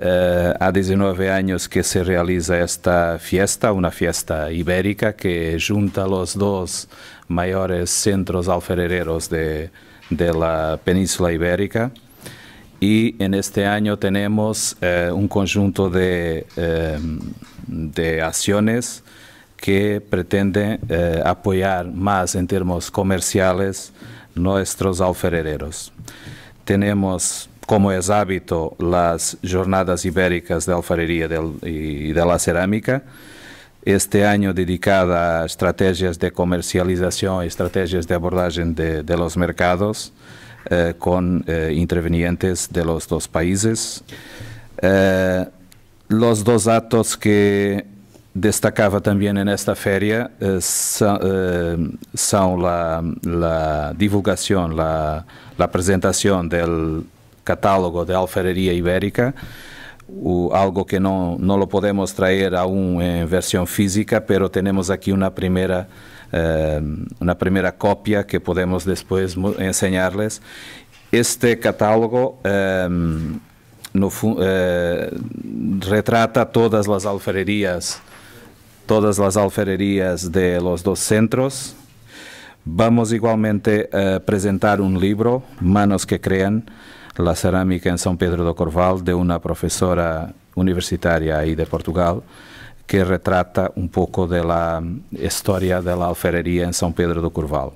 Eh, a 19 años que se realiza esta fiesta, una fiesta ibérica que junta los dos mayores centros alfarereros de, de la península ibérica. Y en este año tenemos eh, un conjunto de, eh, de acciones que pretenden apoyar más en términos comerciales nuestros alfarereros. Tenemos como es hábito, las jornadas ibéricas de alfarería y de la cerámica, este año dedicada a estrategias de comercialización y estrategias de abordaje de, los mercados eh, con eh, intervenientes de los dos países. Eh, los dos actos que destacaba también en esta feria son, son la, divulgación, la presentación del catálogo de alfarería ibérica, algo que no, no lo podemos traer aún en versión física, pero tenemos aquí una primera, eh, una primera copia que podemos después enseñarles. Este catálogo... Eh, eh, retrata todas las alfarerías, todas las alfarerías de los dos centros. Vamos igualmente a presentar un libro, Manos que Crean, La Cerâmica em São Pedro do Corval, de uma professora universitária aí de Portugal, que retrata um pouco da eh, história da alferaria em São Pedro do Corval.